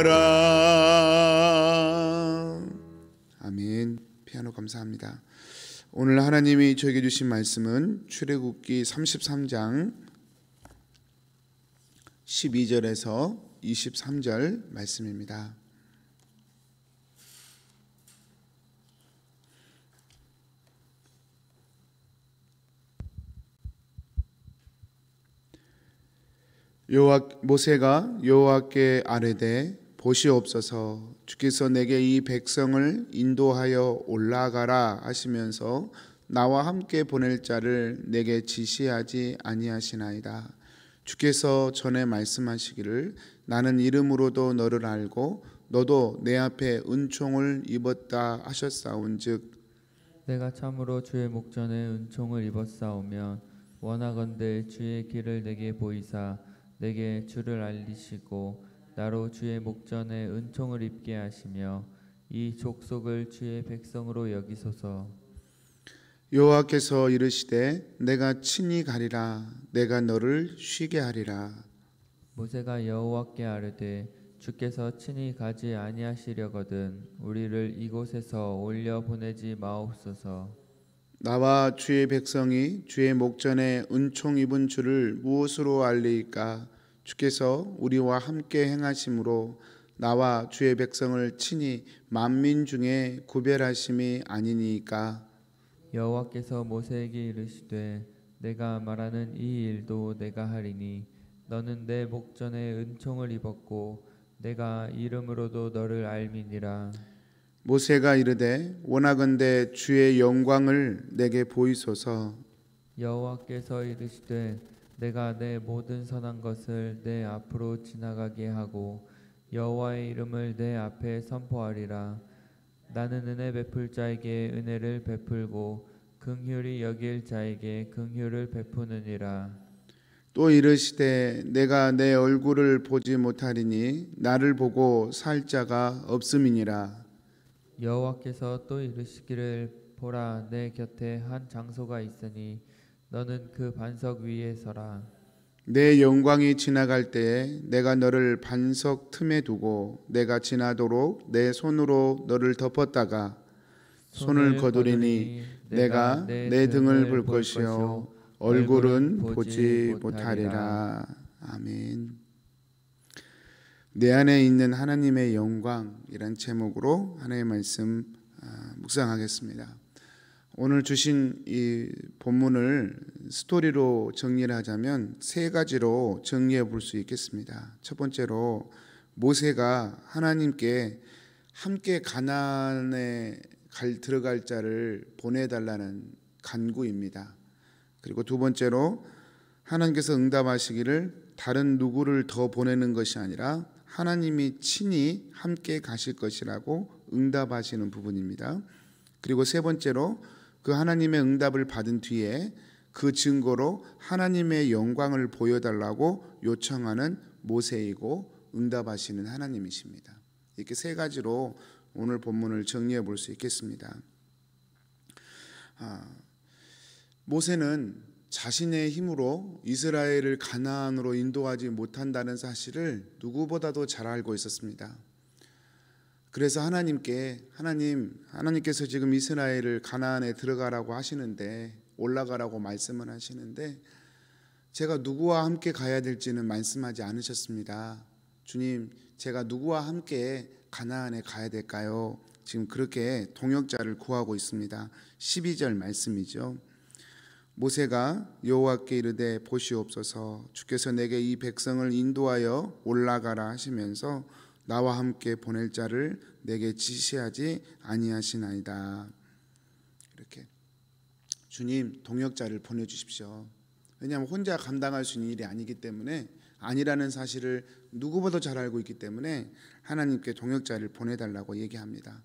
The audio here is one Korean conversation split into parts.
나라. 아멘. 피아노 감사합니다. 오늘 하나님이 저에게 주신 말씀은 출애굽기 33장 12절에서 23절 말씀입니다. 요아 모세가 여호와께 아뢰되 보시옵소서 주께서 내게 이 백성을 인도하여 올라가라 하시면서 나와 함께 보낼 자를 내게 지시하지 아니하시나이다. 주께서 전에 말씀하시기를 나는 이름으로도 너를 알고 너도 내 앞에 은총을 입었다 하셨사온즉 내가 참으로 주의 목전에 은총을 입었사오면 원하건대 주의 길을 내게 보이사 내게 주를 알리시고 나로 주의 목전에 은총을 입게 하시며 이 족속을 주의 백성으로 여기소서. 여호와께서 이르시되 내가 친히 가리라 내가 너를 쉬게 하리라. 모세가 여호와께 아뢰되 주께서 친히 가지 아니하시려거든 우리를 이곳에서 올려 보내지 마옵소서. 나와 주의 백성이 주의 목전에 은총 입은 줄을 무엇으로 알리까? 주께서 우리와 함께 행하심으로 나와 주의 백성을 친히 만민 중에 구별하심이 아니니까 여호와께서 모세에게 이르시되 내가 말하는 이 일도 내가 하리니 너는 내 목전에 은총을 입었고 내가 이름으로도 너를 알미니라 모세가 이르되 원하건대 주의 영광을 내게 보이소서 여호와께서 이르시되 내가 내 모든 선한 것을 내 앞으로 지나가게 하고 여호와의 이름을 내 앞에 선포하리라. 나는 은혜 베풀 자에게 은혜를 베풀고 긍휼히 여길 자에게 긍휼을 베푸느니라. 또 이르시되 내가 내 얼굴을 보지 못하리니 나를 보고 살 자가 없음이니라. 여호와께서 또 이르시기를 보라 내 곁에 한 장소가 있으니 너는 그 반석 위에 서라. 내 영광이 지나갈 때에 내가 너를 반석 틈에 두고 내가 지나도록 내 손으로 너를 덮었다가 손을 거두리니 내가 내, 등을 볼 것이요 얼굴은 보지 못하리라. 아멘. 내 안에 있는 하나님의 영광이란 제목으로 하나님의 말씀 아, 묵상하겠습니다. 오늘 주신 이 본문을 스토리로 정리를 하자면 세 가지로 정리해 볼 수 있겠습니다. 첫 번째로 모세가 하나님께 함께 가난에 갈, 들어갈 자를 보내달라는 간구입니다. 그리고 두 번째로 하나님께서 응답하시기를 다른 누구를 더 보내는 것이 아니라 하나님이 친히 함께 가실 것이라고 응답하시는 부분입니다. 그리고 세 번째로 그 하나님의 응답을 받은 뒤에 그 증거로 하나님의 영광을 보여달라고 요청하는 모세이고 응답하시는 하나님이십니다. 이렇게 세 가지로 오늘 본문을 정리해 볼 수 있겠습니다. 아, 모세는 자신의 힘으로 이스라엘을 가나안으로 인도하지 못한다는 사실을 누구보다도 잘 알고 있었습니다. 그래서 하나님께 하나님 하나님께서 지금 이스라엘을 가나안에 들어가라고 하시는데 올라가라고 말씀을 하시는데 제가 누구와 함께 가야 될지는 말씀하지 않으셨습니다. 주님, 제가 누구와 함께 가나안에 가야 될까요? 지금 그렇게 동역자를 구하고 있습니다. 12절 말씀이죠. 모세가 여호와께 이르되 보시옵소서 주께서 내게 이 백성을 인도하여 올라가라 하시면서 나와 함께 보낼 자를 내게 지시하지 아니하시나이다. 이렇게 주님 동역자를 보내주십시오. 왜냐하면 혼자 감당할 수 있는 일이 아니기 때문에 아니라는 사실을 누구보다 잘 알고 있기 때문에 하나님께 동역자를 보내달라고 얘기합니다.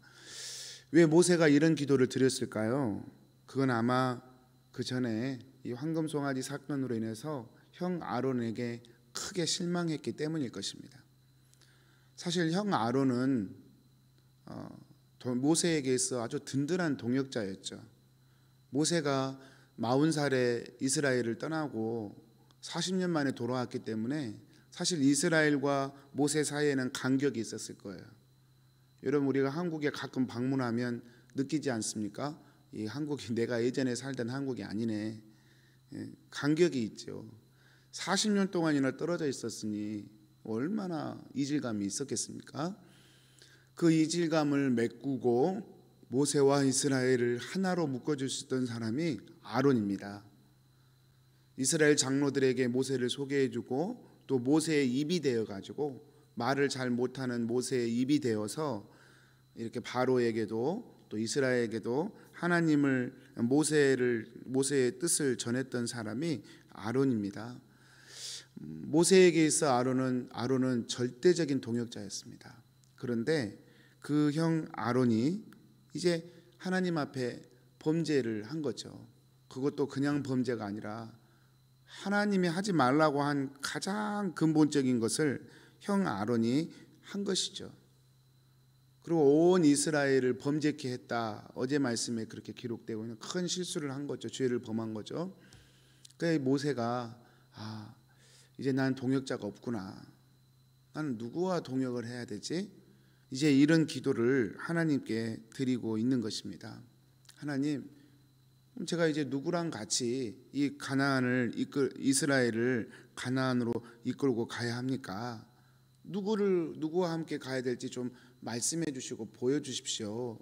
왜 모세가 이런 기도를 드렸을까요? 그건 아마 그 전에 이 황금 송아지 사건으로 인해서 형 아론에게 크게 실망했기 때문일 것입니다. 사실 형 아론은 어, 모세에게서 아주 든든한 동역자였죠. 모세가 40살에 이스라엘을 떠나고 40년 만에 돌아왔기 때문에 사실 이스라엘과 모세 사이에는 간격이 있었을 거예요. 여러분 우리가 한국에 가끔 방문하면 느끼지 않습니까? 이 한국이 내가 예전에 살던 한국이 아니네. 예, 간격이 있죠. 40년 동안이나 떨어져 있었으니 얼마나 이질감이 있었겠습니까? 그 이질감을 메꾸고 모세와 이스라엘을 하나로 묶어줄 수 있던 사람이 아론입니다. 이스라엘 장로들에게 모세를 소개해주고 또 모세의 입이 되어가지고 말을 잘 못하는 모세의 입이 되어서 이렇게 바로에게도 또 이스라엘에게도 하나님을 모세를 모세의 뜻을 전했던 사람이 아론입니다. 모세에게 있어 아론은 아론은 절대적인 동역자였습니다. 그런데 그 형 아론이 이제 하나님 앞에 범죄를 한 거죠. 그것도 그냥 범죄가 아니라 하나님이 하지 말라고 한 가장 근본적인 것을 형 아론이 한 것이죠. 그리고 온 이스라엘을 범죄케 했다. 어제 말씀에 그렇게 기록되고 있는 큰 실수를 한 거죠. 죄를 범한 거죠. 그 모세가 아 이제 난 동역자가 없구나. 난 누구와 동역을 해야 되지? 이제 이런 기도를 하나님께 드리고 있는 것입니다. 하나님, 제가 이제 누구랑 같이 이 가나안을 이끌 이스라엘을 가나안으로 이끌고 가야 합니까? 누구를 누구와 함께 가야 될지 좀 말씀해 주시고 보여 주십시오.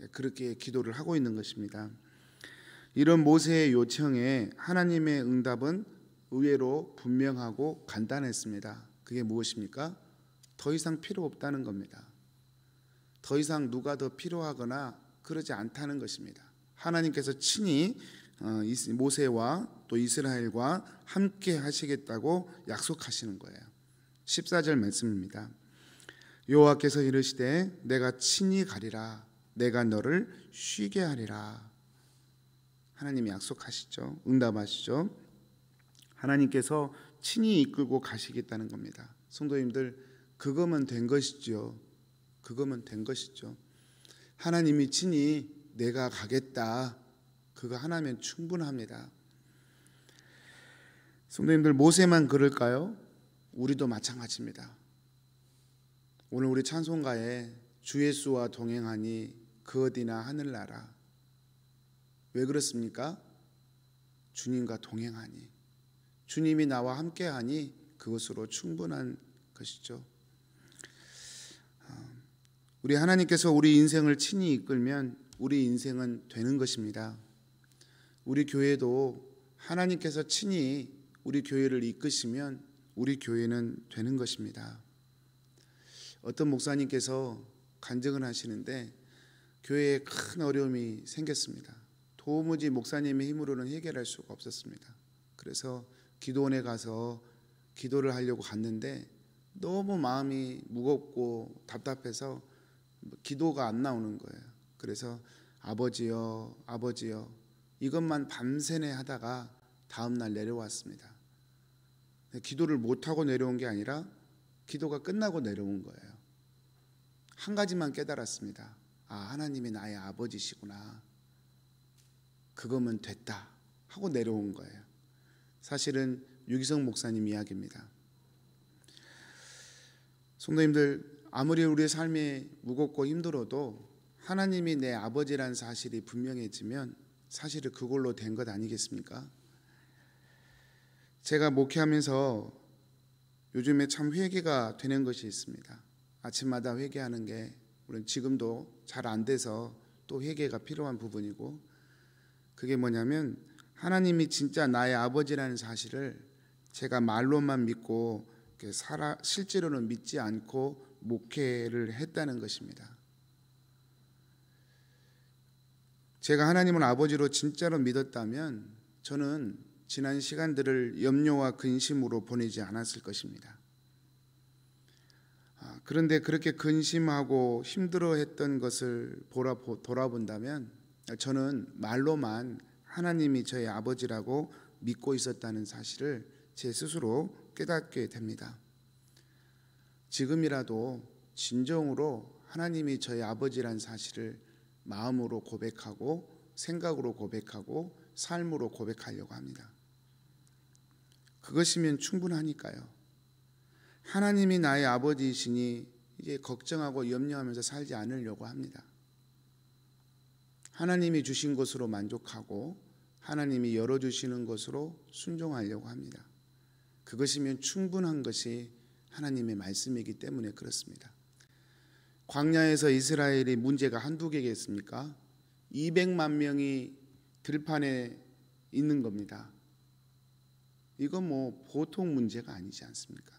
예, 그렇게 기도를 하고 있는 것입니다. 이런 모세의 요청에 하나님의 응답은 의외로 분명하고 간단했습니다. 그게 무엇입니까? 더 이상 필요 없다는 겁니다. 더 이상 누가 더 필요하거나 그러지 않다는 것입니다. 하나님께서 친히 어, 모세와 또 이스라엘과 함께 하시겠다고 약속하시는 거예요. 14절 말씀입니다. 여호와께서 이르시되 내가 친히 가리라 내가 너를 쉬게 하리라. 하나님이 약속하시죠. 응답하시죠. 하나님께서 친히 이끌고 가시겠다는 겁니다. 성도님들 그거면 된 것이죠. 그거면 된 것이죠. 하나님이 친히 내가 가겠다. 그거 하나면 충분합니다. 성도님들 모세만 그럴까요? 우리도 마찬가지입니다. 오늘 우리 찬송가에 주 예수와 동행하니 그 어디나 하늘나라 왜 그렇습니까? 주님과 동행하니 주님이 나와 함께하니 그것으로 충분한 것이죠. 아, 우리 하나님께서 우리 인생을 친히 이끌면 우리 인생은 되는 것입니다. 우리 교회도 하나님께서 친히 우리 교회를 이끄시면 우리 교회는 되는 것입니다. 어떤 목사님께서 간증을 하시는데 교회에 큰 어려움이 생겼습니다. 도무지 목사님의 힘으로는 해결할 수가 없었습니다. 그래서 기도원에 가서 기도를 하려고 갔는데 너무 마음이 무겁고 답답해서 기도가 안 나오는 거예요. 그래서 아버지요, 아버지요 이것만 밤새내 하다가 다음 날 내려왔습니다. 기도를 못 하고 내려온 게 아니라 기도가 끝나고 내려온 거예요. 한 가지만 깨달았습니다. 아, 하나님이 나의 아버지시구나. 그거면 됐다 하고 내려온 거예요. 사실은 유기성 목사님 이야기입니다. 성도님들 아무리 우리의 삶이 무겁고 힘들어도 하나님이 내 아버지란 사실이 분명해지면 사실은 그걸로 된 것 아니겠습니까? 제가 목회하면서 요즘에 참 회개가 되는 것이 있습니다. 아침마다 회개하는 게 물론 지금도 잘 안 돼서 또 회개가 필요한 부분이고 그게 뭐냐면 하나님이 진짜 나의 아버지라는 사실을 제가 말로만 믿고 살아 실제로는 믿지 않고 목회를 했다는 것입니다. 제가 하나님을 아버지로 진짜로 믿었다면 저는 지난 시간들을 염려와 근심으로 보내지 않았을 것입니다. 아, 그런데 그렇게 근심하고 힘들어했던 것을 돌아본다면 저는 말로만 하나님이 저의 아버지라고 믿고 있었다는 사실을 제 스스로 깨닫게 됩니다. 지금이라도 진정으로 하나님이 저의 아버지란 사실을 마음으로 고백하고 생각으로 고백하고 삶으로 고백하려고 합니다. 그것이면 충분하니까요. 하나님이 나의 아버지이시니 이제 걱정하고 염려하면서 살지 않으려고 합니다. 하나님이 주신 것으로 만족하고 하나님이 열어주시는 것으로 순종하려고 합니다. 그것이면 충분한 것이 하나님의 말씀이기 때문에 그렇습니다. 광야에서 이스라엘의 문제가 한두 개겠습니까? 200만 명이 들판에 있는 겁니다. 이건 뭐 보통 문제가 아니지 않습니까?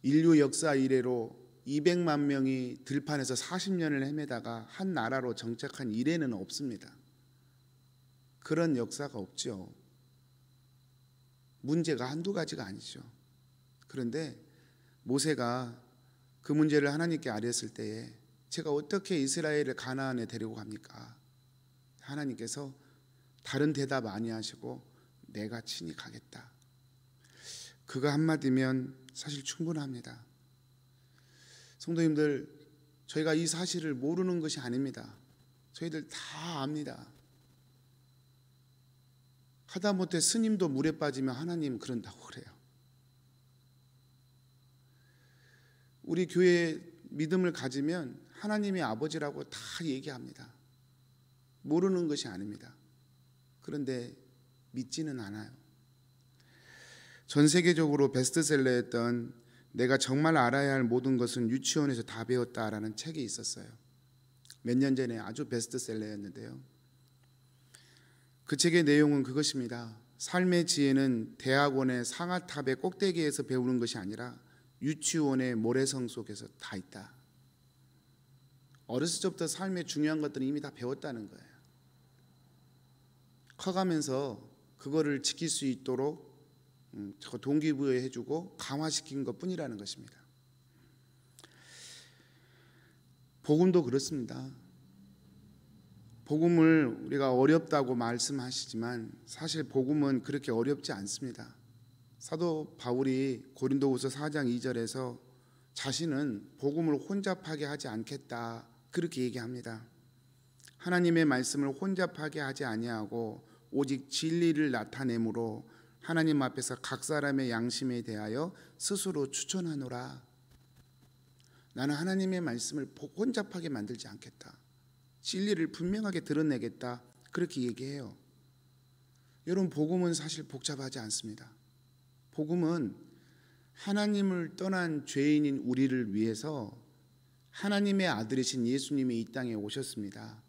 인류 역사 이래로 200만 명이 들판에서 40년을 헤매다가 한 나라로 정착한 이래는 없습니다. 그런 역사가 없죠. 문제가 한두 가지가 아니죠. 그런데 모세가 그 문제를 하나님께 아뢰었을 때에 제가 어떻게 이스라엘을 가나안에 데리고 갑니까? 하나님께서 다른 대답 아니 하시고 내가 친히 가겠다. 그거 한마디면 사실 충분합니다. 성도님들 저희가 이 사실을 모르는 것이 아닙니다. 저희들 다 압니다. 하다못해 스님도 물에 빠지면 하나님 그런다고 그래요. 우리 교회 믿음을 가지면 하나님의 아버지라고 다 얘기합니다. 모르는 것이 아닙니다. 그런데 믿지는 않아요. 전 세계적으로 베스트셀러였던 내가 정말 알아야 할 모든 것은 유치원에서 다 배웠다라는 책이 있었어요. 몇 년 전에 아주 베스트셀러였는데요. 그 책의 내용은 그것입니다. 삶의 지혜는 대학원의 상아탑의 꼭대기에서 배우는 것이 아니라 유치원의 모래성 속에서 다 있다. 어렸을 때부터 삶의 중요한 것들은 이미 다 배웠다는 거예요. 커가면서 그거를 지킬 수 있도록 음, 저 동기부여 해주고 강화시킨 것뿐이라는 것입니다. 복음도 그렇습니다. 복음을 우리가 어렵다고 말씀하시지만 사실 복음은 그렇게 어렵지 않습니다. 사도 바울이 고린도후서 4장 2절에서 자신은 복음을 혼잡하게 하지 않겠다 그렇게 얘기합니다. 하나님의 말씀을 혼잡하게 하지 아니하고 오직 진리를 나타내므로 하나님 앞에서 각 사람의 양심에 대하여 스스로 추천하노라. 나는 하나님의 말씀을 혼잡하게 만들지 않겠다. 진리를 분명하게 드러내겠다. 그렇게 얘기해요. 여러분 복음은 사실 복잡하지 않습니다. 복음은 하나님을 떠난 죄인인 우리를 위해서 하나님의 아들이신 예수님이 이 땅에 오셨습니다.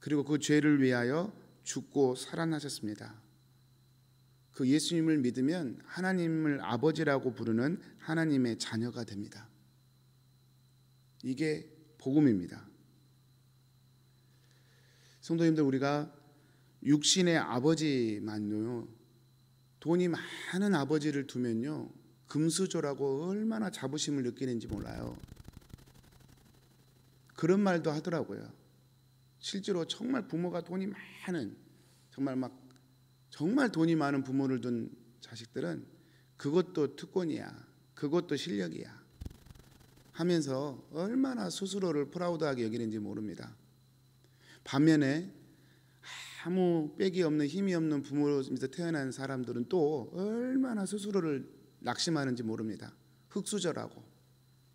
그리고 그 죄를 위하여 죽고 살아나셨습니다. 그 예수님을 믿으면 하나님을 아버지라고 부르는 하나님의 자녀가 됩니다. 이게 복음입니다. 성도님들 우리가 육신의 아버지만요. 돈이 많은 아버지를 두면요. 금수저라고 얼마나 자부심을 느끼는지 몰라요. 그런 말도 하더라고요. 실제로 정말 부모가 돈이 많은 정말 막 정말 돈이 많은 부모를 둔 자식들은 그것도 특권이야. 그것도 실력이야. 하면서 얼마나 스스로를 프라우드하게 여기는지 모릅니다. 반면에 아무 빽이 없는 힘이 없는 부모로서 태어난 사람들은 또 얼마나 스스로를 낙심하는지 모릅니다. 흙수저라고.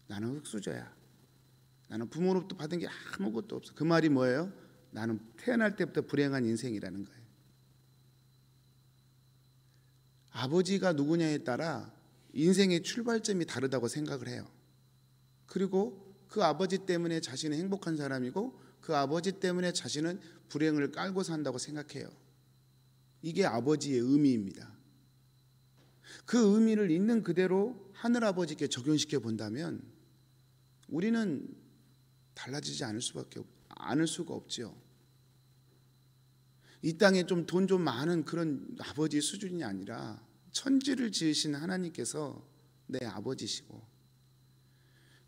나는 흙수저야. 나는 부모로부터 받은 게 아무것도 없어. 그 말이 뭐예요? 나는 태어날 때부터 불행한 인생이라는 거예요. 아버지가 누구냐에 따라 인생의 출발점이 다르다고 생각을 해요. 그리고 그 아버지 때문에 자신은 행복한 사람이고 그 아버지 때문에 자신은 불행을 깔고 산다고 생각해요. 이게 아버지의 의미입니다. 그 의미를 있는 그대로 하늘아버지께 적용시켜 본다면 우리는 달라지지 않을 수밖에 않을 수가 없지요. 이 땅에 좀 돈좀 좀 많은 그런 아버지 수준이 아니라 천지를 지으신 하나님께서 내 아버지시고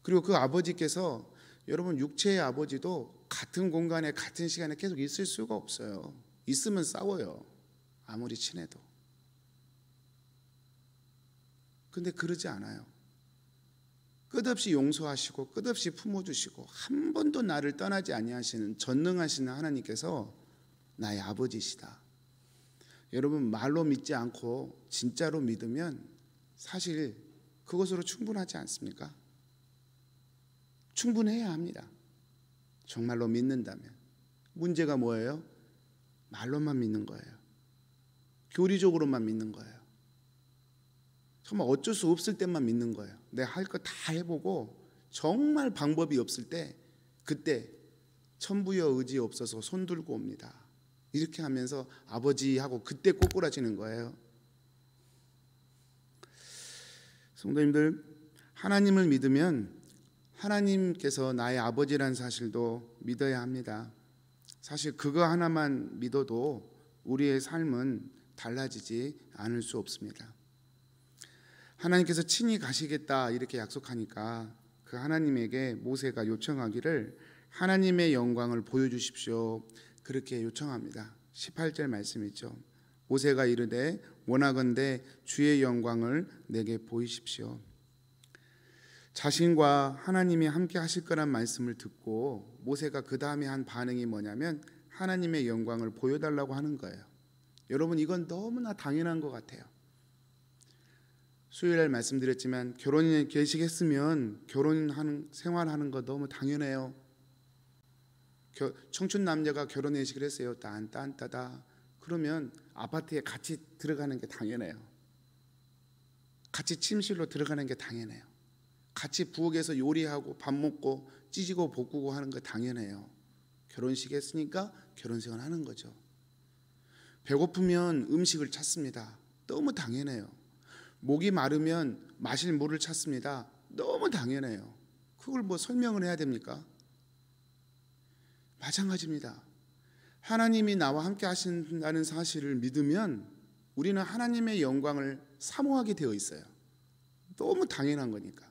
그리고 그 아버지께서 여러분 육체의 아버지도 같은 공간에 같은 시간에 계속 있을 수가 없어요. 있으면 싸워요. 아무리 친해도. 근데 그러지 않아요. 끝없이 용서하시고 끝없이 품어주시고 한 번도 나를 떠나지 아니하시는 전능하신 하나님께서 나의 아버지시다. 여러분 말로 믿지 않고 진짜로 믿으면 사실 그것으로 충분하지 않습니까? 충분해야 합니다. 정말로 믿는다면 문제가 뭐예요? 말로만 믿는 거예요. 교리적으로만 믿는 거예요. 정말 어쩔 수 없을 때만 믿는 거예요. 내가 할거 다 해보고 정말 방법이 없을 때 그때 천부여 의지 없어서 손 들고 옵니다. 이렇게 하면서 아버지하고 그때 꼬꾸라지는 거예요. 성도님들 하나님을 믿으면 하나님께서 나의 아버지란 사실도 믿어야 합니다. 사실 그거 하나만 믿어도 우리의 삶은 달라지지 않을 수 없습니다. 하나님께서 친히 가시겠다 이렇게 약속하니까 그 하나님에게 모세가 요청하기를 하나님의 영광을 보여주십시오. 그렇게 요청합니다. 18절 말씀이죠. 모세가 이르되 원하건대 주의 영광을 내게 보이십시오. 자신과 하나님이 함께 하실 거란 말씀을 듣고 모세가 그 다음에 한 반응이 뭐냐면 하나님의 영광을 보여달라고 하는 거예요. 여러분 이건 너무나 당연한 것 같아요. 수요일날 말씀드렸지만 결혼이 계시겠으면 결혼하는 생활하는 거 너무 당연해요. 청춘 남녀가 결혼 예식을 했어요. 딴딴따다. 그러면 아파트에 같이 들어가는 게 당연해요. 같이 침실로 들어가는 게 당연해요. 같이 부엌에서 요리하고 밥 먹고 찢고 볶고 하는 거 당연해요. 결혼식 했으니까 결혼생활 하는 거죠. 배고프면 음식을 찾습니다. 너무 당연해요. 목이 마르면 마실 물을 찾습니다. 너무 당연해요. 그걸 뭐 설명을 해야 됩니까? 마찬가지입니다. 하나님이 나와 함께 하신다는 사실을 믿으면 우리는 하나님의 영광을 사모하게 되어 있어요. 너무 당연한 거니까.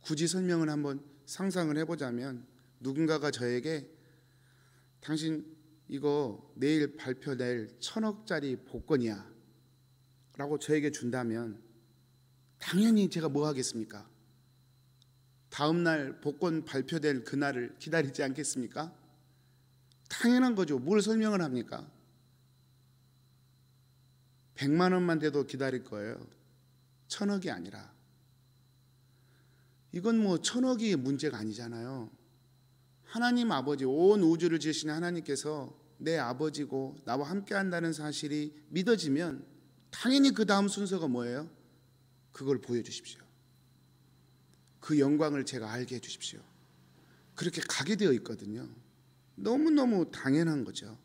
굳이 설명을 한번 상상을 해보자면 누군가가 저에게 당신 이거 내일 발표될 천억짜리 복권이야 라고 저에게 준다면 당연히 제가 뭐 하겠습니까? 다음 날 복권 발표될 그날을 기다리지 않겠습니까? 당연한 거죠. 뭘 설명을 합니까? 100만 원만 돼도 기다릴 거예요. 천억이 아니라. 이건 뭐 천억이 문제가 아니잖아요. 하나님 아버지, 온 우주를 지으신 하나님께서 내 아버지고 나와 함께 한다는 사실이 믿어지면 당연히 그 다음 순서가 뭐예요? 그걸 보여주십시오. 그 영광을 제가 알게 해주십시오. 그렇게 가게 되어 있거든요. 너무너무 당연한 거죠.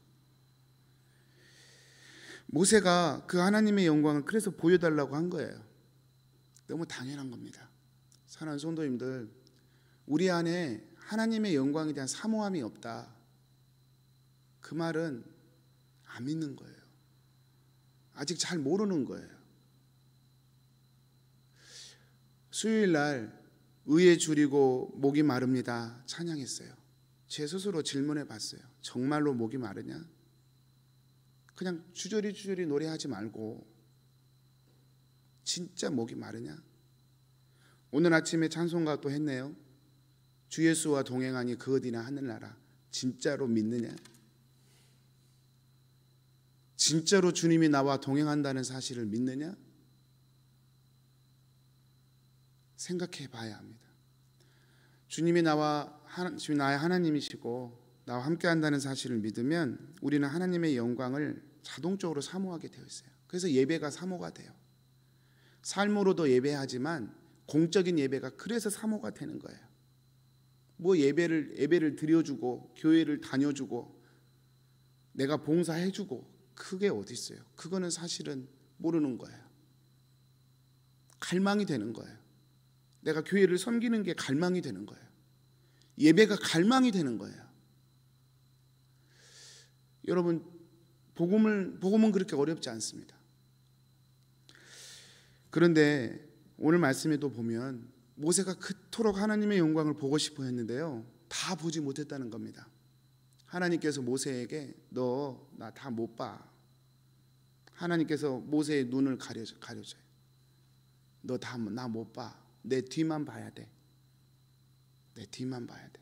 모세가 그 하나님의 영광을 그래서 보여달라고 한 거예요. 너무 당연한 겁니다. 사랑하는 성도님들, 우리 안에 하나님의 영광에 대한 사모함이 없다. 그 말은 안 믿는 거예요. 아직 잘 모르는 거예요. 수요일 날 의에 줄이고 목이 마릅니다. 찬양했어요. 제 스스로 질문해 봤어요. 정말로 목이 마르냐? 그냥 주저리 주저리 노래하지 말고 진짜 목이 마르냐? 오늘 아침에 찬송가 또 했네요. 주 예수와 동행하니 그 어디나 하늘나라 진짜로 믿느냐? 진짜로 주님이 나와 동행한다는 사실을 믿느냐? 생각해 봐야 합니다. 주님이 나와 주님 나의 하나님이시고 나와 함께 한다는 사실을 믿으면 우리는 하나님의 영광을 자동적으로 사모하게 되어 있어요. 그래서 예배가 사모가 돼요. 삶으로도 예배하지만 공적인 예배가 그래서 사모가 되는 거예요. 뭐 예배를 예배를 드려주고 교회를 다녀주고 내가 봉사해주고 그게 어디 있어요? 그거는 사실은 모르는 거예요. 갈망이 되는 거예요. 내가 교회를 섬기는 게 갈망이 되는 거예요. 예배가 갈망이 되는 거예요. 여러분 복음을 복음은 그렇게 어렵지 않습니다. 그런데 오늘 말씀에도 보면 모세가 그토록 하나님의 영광을 보고 싶어 했는데요. 다 보지 못했다는 겁니다. 하나님께서 모세에게 너 나 다 못 봐. 하나님께서 모세의 눈을 가려져 가려져요. 너 다 나 못 봐. 내 뒤만 봐야 돼. 내 뒤만 봐야 돼.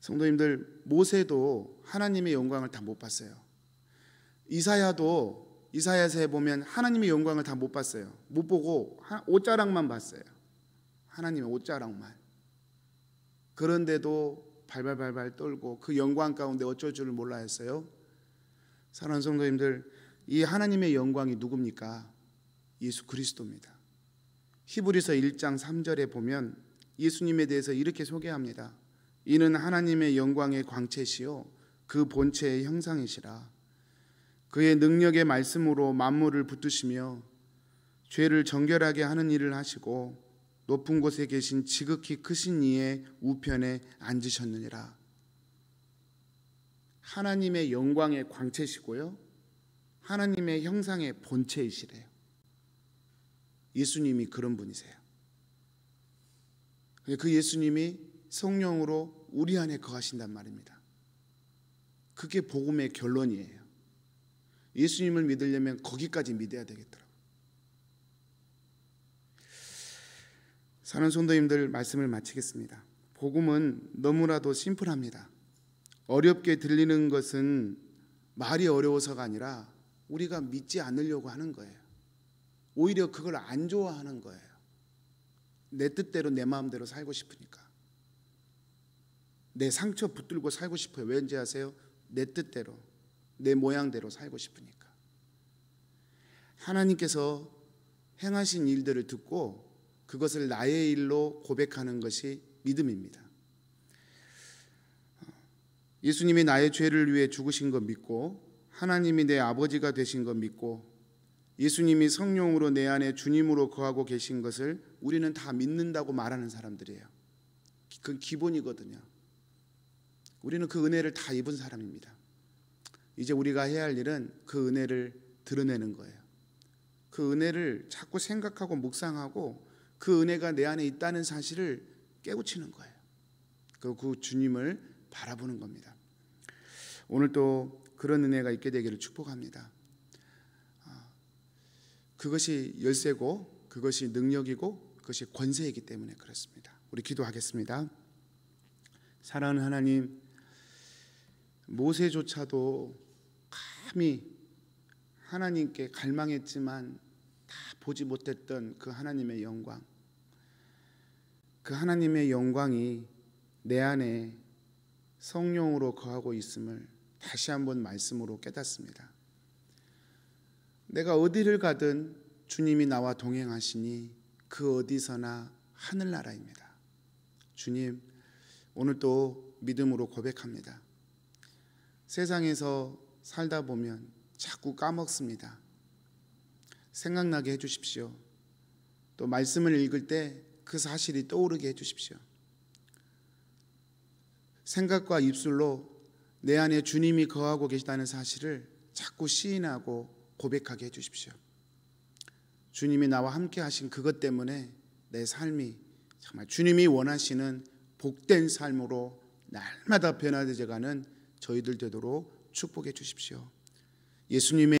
성도님들 모세도 하나님의 영광을 다 못 봤어요. 이사야도 이사야서에 보면 하나님의 영광을 다 못 봤어요. 못 보고 옷자락만 봤어요. 하나님의 옷자락만. 그런데도 발발발발 떨고 그 영광 가운데 어쩔 줄을 몰라 했어요. 사랑하는 성도님들, 이 하나님의 영광이 누굽니까? 예수 그리스도입니다. 히브리서 1장 3절에 보면 예수님에 대해서 이렇게 소개합니다. 이는 하나님의 영광의 광채시요 그 본체의 형상이시라. 그의 능력의 말씀으로 만물을 붙드시며 죄를 정결하게 하는 일을 하시고 높은 곳에 계신 지극히 크신 이의 우편에 앉으셨느니라. 하나님의 영광의 광채시고요. 하나님의 형상의 본체이시래요. 예수님이 그런 분이세요. 그 예수님이 성령으로 우리 안에 거하신단 말입니다. 그게 복음의 결론이에요. 예수님을 믿으려면 거기까지 믿어야 되겠더라고요. 사는 손도님들 말씀을 마치겠습니다. 복음은 너무나도 심플합니다. 어렵게 들리는 것은 말이 어려워서가 아니라 우리가 믿지 않으려고 하는 거예요. 오히려 그걸 안 좋아하는 거예요. 내 뜻대로 내 마음대로 살고 싶으니까. 내 상처 붙들고 살고 싶어요. 왠지 아세요? 내 뜻대로, 내 모양대로 살고 싶으니까. 하나님께서 행하신 일들을 듣고 그것을 나의 일로 고백하는 것이 믿음입니다. 예수님이 나의 죄를 위해 죽으신 것 믿고 하나님이 내 아버지가 되신 것 믿고 예수님이 성령으로 내 안에 주님으로 거하고 계신 것을 우리는 다 믿는다고 말하는 사람들이에요. 그 기본이거든요. 우리는 그 은혜를 다 입은 사람입니다. 이제 우리가 해야 할 일은 그 은혜를 드러내는 거예요. 그 은혜를 자꾸 생각하고 묵상하고 그 은혜가 내 안에 있다는 사실을 깨우치는 거예요. 그리고 그 주님을 바라보는 겁니다. 오늘 또 그런 은혜가 있게 되기를 축복합니다. 그것이 열쇠고 그것이 능력이고 그것이 권세이기 때문에 그렇습니다. 우리 기도하겠습니다. 사랑하는 하나님, 모세조차도 감히 하나님께 갈망했지만 다 보지 못했던 그 하나님의 영광, 그 하나님의 영광이 내 안에 성령으로 거하고 있음을 다시 한번 말씀으로 깨닫습니다. 내가 어디를 가든 주님이 나와 동행하시니 그 어디서나 하늘나라입니다. 주님, 오늘도 믿음으로 고백합니다. 세상에서 살다 보면 자꾸 까먹습니다. 생각나게 해주십시오. 또 말씀을 읽을 때 그 사실이 떠오르게 해주십시오. 생각과 입술로 내 안에 주님이 거하고 계시다는 사실을 자꾸 시인하고 고백하게 해주십시오. 주님이 나와 함께 하신 그것 때문에 내 삶이 정말 주님이 원하시는 복된 삶으로 날마다 변화되어가는 저희들 되도록 축복해 주십시오. 예수님의